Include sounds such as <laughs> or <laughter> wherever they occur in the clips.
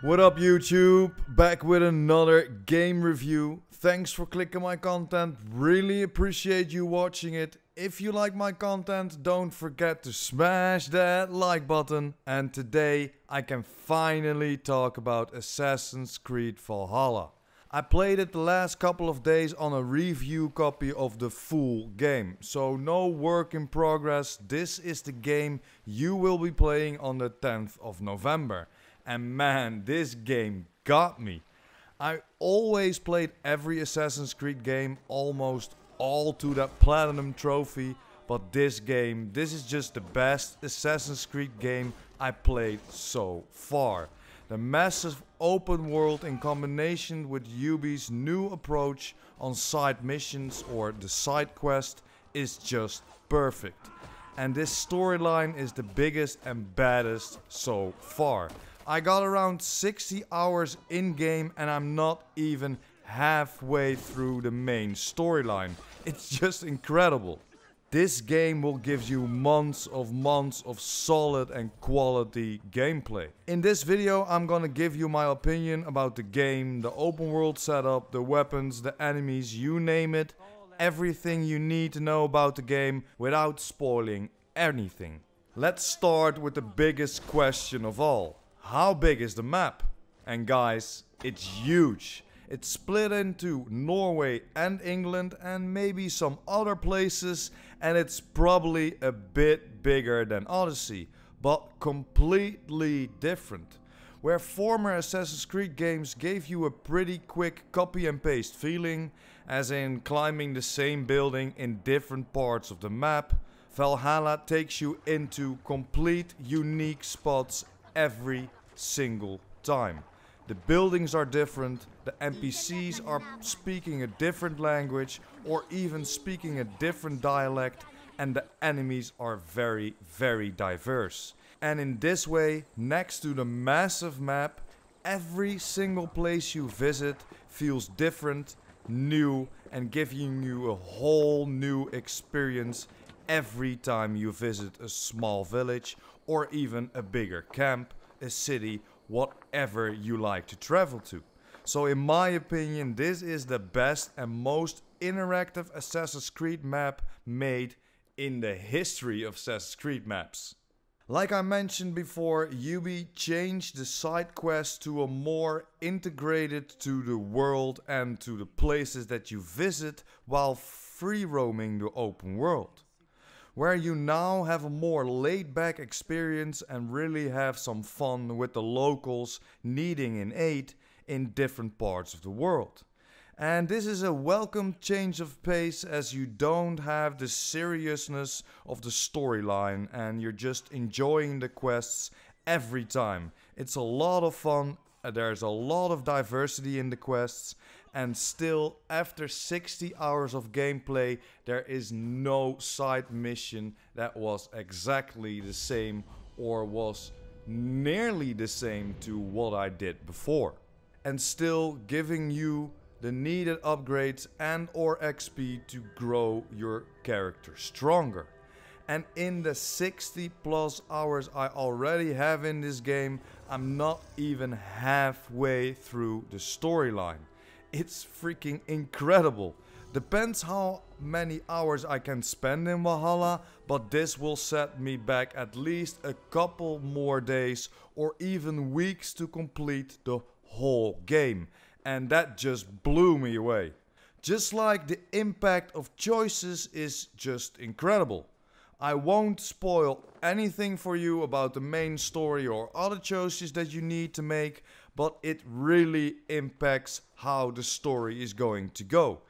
What up YouTube? Back with another game review. Thanks for clicking my content. Really appreciate you watching it. If you like my content, don't forget to smash that like button. And today I can finally talk about Assassin's Creed Valhalla. I played it the last couple of days on a review copy of the full game. So no work in progress. This is the game you will be playing on the 10th of November. And man, this game got me. I always played every Assassin's Creed game almost all to that platinum trophy. But this game, this is just the best Assassin's Creed game I played so far. The massive open world in combination with Ubi's new approach on side missions or the side quest is just perfect. And this storyline is the biggest and baddest so far. I got around 60 hours in game and I'm not even halfway through the main storyline. It's just incredible. This game will give you months of months of solid and quality gameplay. In this video I'm gonna give you my opinion about the game, the open world setup, the weapons, the enemies, you name it. Everything you need to know about the game without spoiling anything. Let's start with the biggest question of all. How big is the map? And guys, it's huge. It's split into Norway and England and maybe some other places and it's probably a bit bigger than Odyssey, but completely different. Where former Assassin's Creed games gave you a pretty quick copy and paste feeling, as in climbing the same building in different parts of the map, Valhalla takes you into complete unique spots every single time. The buildings are different, the NPCs are speaking a different language or even speaking a different dialect, and the enemies are very, very diverse. And in this way, next to the massive map, every single place you visit feels different, new, and giving you a whole new experience every time you visit a small village or even a bigger camp a city, whatever you like to travel to. So, in my opinion, this is the best and most interactive Assassin's Creed map made in the history of Assassin's Creed maps. Like I mentioned before, Ubi changed the side quest to a more integrated to the world and to the places that you visit while free roaming the open world where you now have a more laid back experience and really have some fun with the locals needing an aid in different parts of the world. And this is a welcome change of pace as you don't have the seriousness of the storyline and you're just enjoying the quests every time. It's a lot of fun, uh, there's a lot of diversity in the quests, and still after 60 hours of gameplay there is no side mission that was exactly the same or was nearly the same to what I did before and still giving you the needed upgrades and or XP to grow your character stronger. And in the 60 plus hours I already have in this game, I'm not even halfway through the storyline. It's freaking incredible. Depends how many hours I can spend in Valhalla, but this will set me back at least a couple more days or even weeks to complete the whole game. And that just blew me away. Just like the impact of choices is just incredible. I won't spoil anything for you about the main story or other choices that you need to make, but it really impacts how the story is going to go.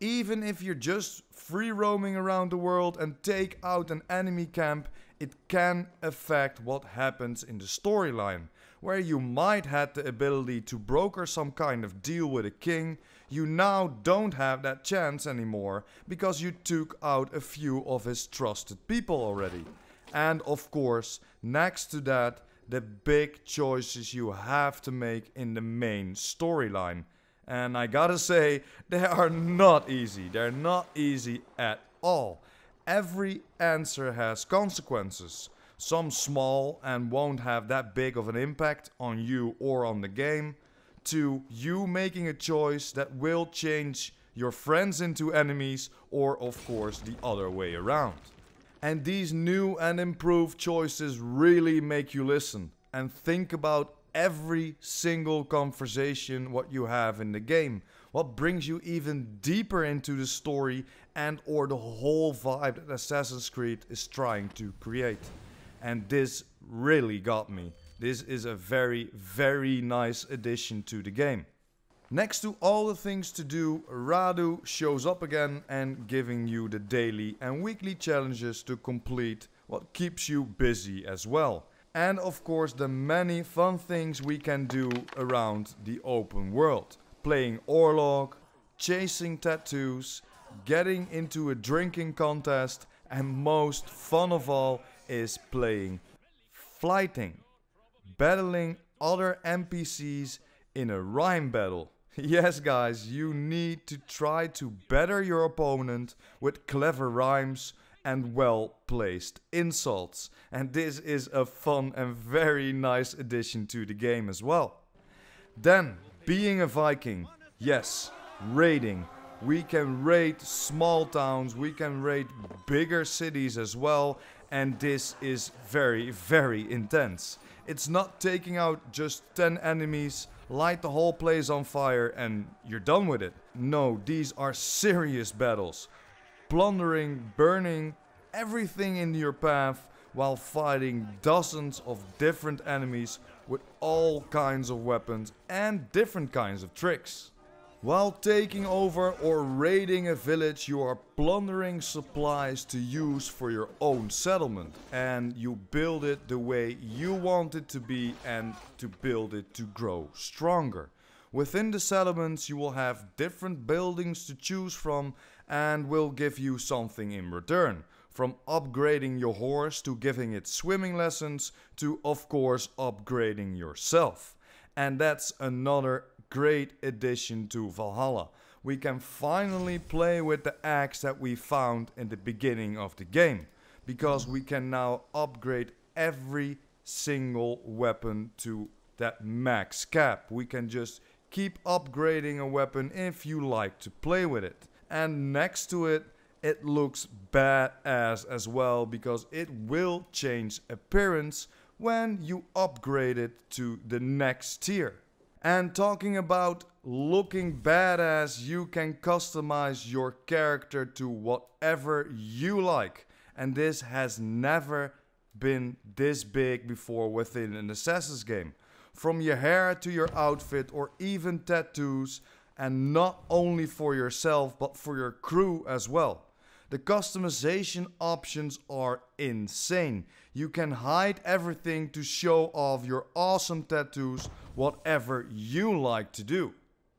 Even if you're just free roaming around the world and take out an enemy camp, it can affect what happens in the storyline. Where you might had the ability to broker some kind of deal with a king, you now don't have that chance anymore because you took out a few of his trusted people already. And of course, next to that, the big choices you have to make in the main storyline. And I gotta say, <laughs> they are not easy. They're not easy at all. Every answer has consequences. Some small and won't have that big of an impact on you or on the game, to you making a choice that will change your friends into enemies, or of course the other way around. And these new and improved choices really make you listen and think about every single conversation what you have in the game what brings you even deeper into the story and or the whole vibe that assassin's creed is trying to create and this really got me this is a very very nice addition to the game Next to all the things to do, Radu shows up again and giving you the daily and weekly challenges to complete what keeps you busy as well. And of course the many fun things we can do around the open world. Playing Orlog, chasing tattoos, getting into a drinking contest and most fun of all is playing flighting, battling other NPCs in a rhyme battle. <laughs> Yes, guys, you need to try to better your opponent with clever rhymes and well placed insults. And this is a fun and very nice addition to the game as well. Then, being a Viking, yes, raiding. We can raid small towns, we can raid bigger cities as well, and this is very, very intense. It's not taking out just 10 enemies, light the whole place on fire, and you're done with it. No, these are serious battles. Plundering, burning everything in your path while fighting dozens of different enemies with all kinds of weapons and different kinds of tricks. While taking over or raiding a village, you are plundering supplies to use for your own settlement. And you build it the way you want it to be and to build it to grow stronger. Within the settlements, you will have different buildings to choose from and will give you something in return. From upgrading your horse to giving it swimming lessons to, of course, upgrading yourself. And that's another great addition to Valhalla. We can finally play with the axe that we found in the beginning of the game. Because we can now upgrade every single weapon to that max cap. We can just keep upgrading a weapon if you like to play with it. And next to it, it looks badass as well because it will change appearance when you upgrade it to the next tier. And talking about looking badass, you can customize your character to whatever you like. And this has never been this big before within an Assassin's game. From your hair to your outfit or even tattoos, and not only for yourself but for your crew as well. The customization options are insane. You can hide everything to show off your awesome tattoos, whatever you like to do.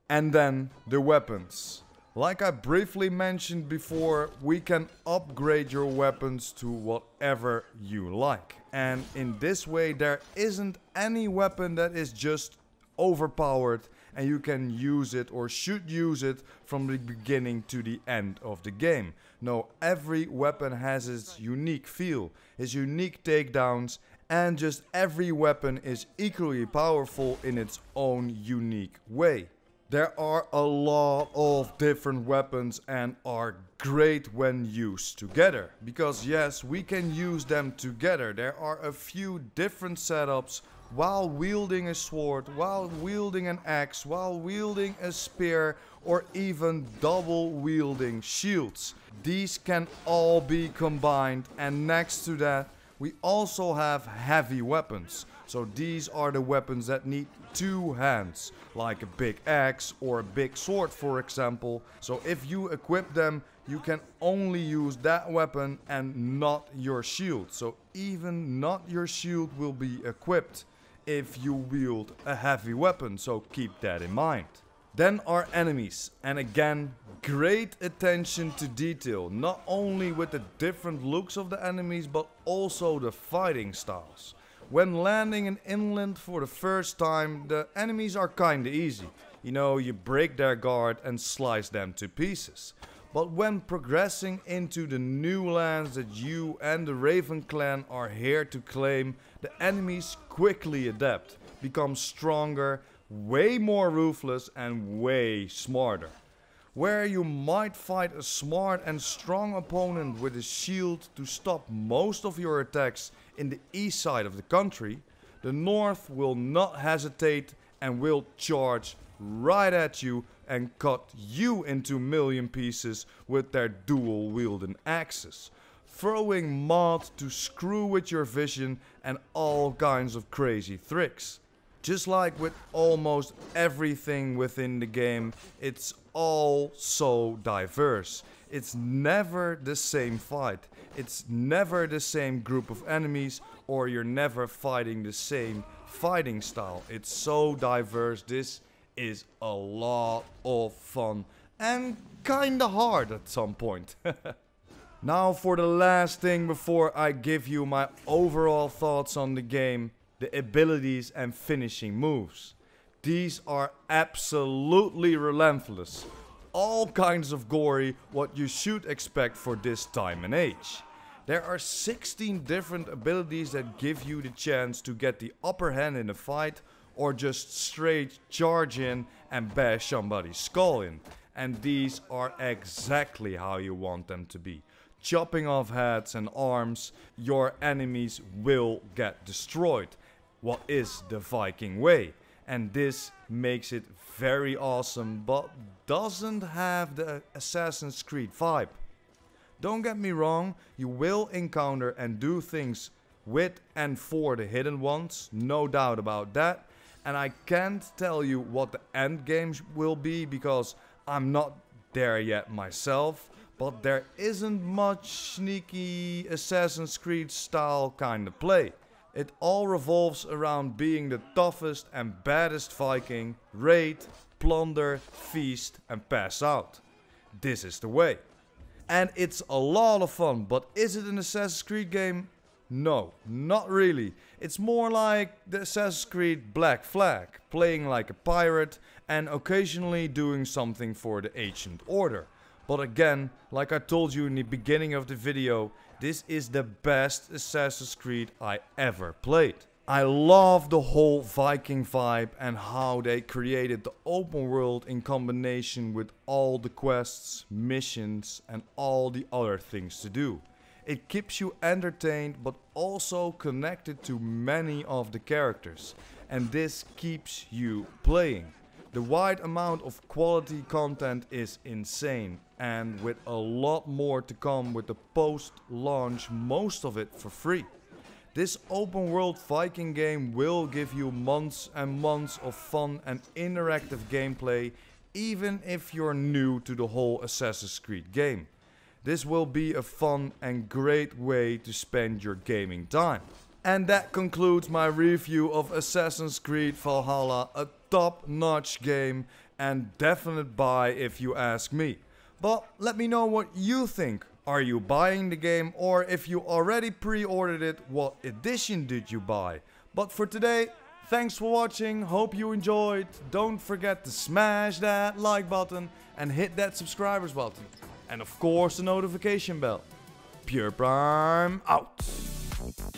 And then the weapons. Like I briefly mentioned before, we can upgrade your weapons to whatever you like. And in this way, there isn't any weapon that is just overpowered and you can use it or should use it from the beginning to the end of the game. No, every weapon has its unique feel, its unique takedowns, and just every weapon is equally powerful in its own unique way. There are a lot of different weapons and are great when used together. Because yes, we can use them together. There are a few different setups while wielding a sword, while wielding an axe, while wielding a spear, or even double wielding shields. These can all be combined and next to that we also have heavy weapons. So these are the weapons that need two hands, like a big axe or a big sword for example. So if you equip them, you can only use that weapon and not your shield. So even not your shield will be equipped if you wield a heavy weapon, so keep that in mind. Then our enemies, and again, great attention to detail, not only with the different looks of the enemies, but also the fighting styles. When landing in inland for the first time, the enemies are kinda easy. You know, you break their guard and slice them to pieces. But when progressing into the new lands that you and the Raven clan are here to claim, the enemies quickly adapt, become stronger, way more ruthless and way smarter. Where you might fight a smart and strong opponent with a shield to stop most of your attacks in the east side of the country, the north will not hesitate and will charge right at you and cut you into million pieces with their dual wielding axes, throwing mod to screw with your vision and all kinds of crazy tricks. Just like with almost everything within the game, it's all so diverse. It's never the same fight. It's never the same group of enemies, or you're never fighting the same fighting style. It's so diverse. This is a lot of fun and kinda hard at some point. <laughs> now for the last thing before I give you my overall thoughts on the game, the abilities and finishing moves. These are absolutely relentless. All kinds of gory, what you should expect for this time and age. There are 16 different abilities that give you the chance to get the upper hand in a fight or just straight charge in and bash somebody's skull in. And these are exactly how you want them to be. Chopping off heads and arms, your enemies will get destroyed. What is the Viking way? And this makes it very awesome, but doesn't have the Assassin's Creed vibe. Don't get me wrong, you will encounter and do things with and for the hidden ones, no doubt about that. And I can't tell you what the end game will be because I'm not there yet myself. But there isn't much sneaky Assassin's Creed style kind of play. It all revolves around being the toughest and baddest Viking, raid, plunder, feast and pass out. This is the way. And it's a lot of fun, but is it an Assassin's Creed game? No, not really. It's more like the Assassin's Creed Black Flag, playing like a pirate and occasionally doing something for the Ancient Order. But again, like I told you in the beginning of the video, this is the best Assassin's Creed I ever played. I love the whole Viking vibe and how they created the open world in combination with all the quests, missions and all the other things to do. It keeps you entertained but also connected to many of the characters. And this keeps you playing. The wide amount of quality content is insane and with a lot more to come with the post-launch most of it for free. This open world Viking game will give you months and months of fun and interactive gameplay even if you're new to the whole Assassin's Creed game. This will be a fun and great way to spend your gaming time. And that concludes my review of Assassin's Creed Valhalla, a top-notch game and definite buy if you ask me. But let me know what you think. Are you buying the game or if you already pre-ordered it, what edition did you buy? But for today, thanks for watching, hope you enjoyed. Don't forget to smash that like button and hit that subscribers button and of course the notification bell. Pure Prime out!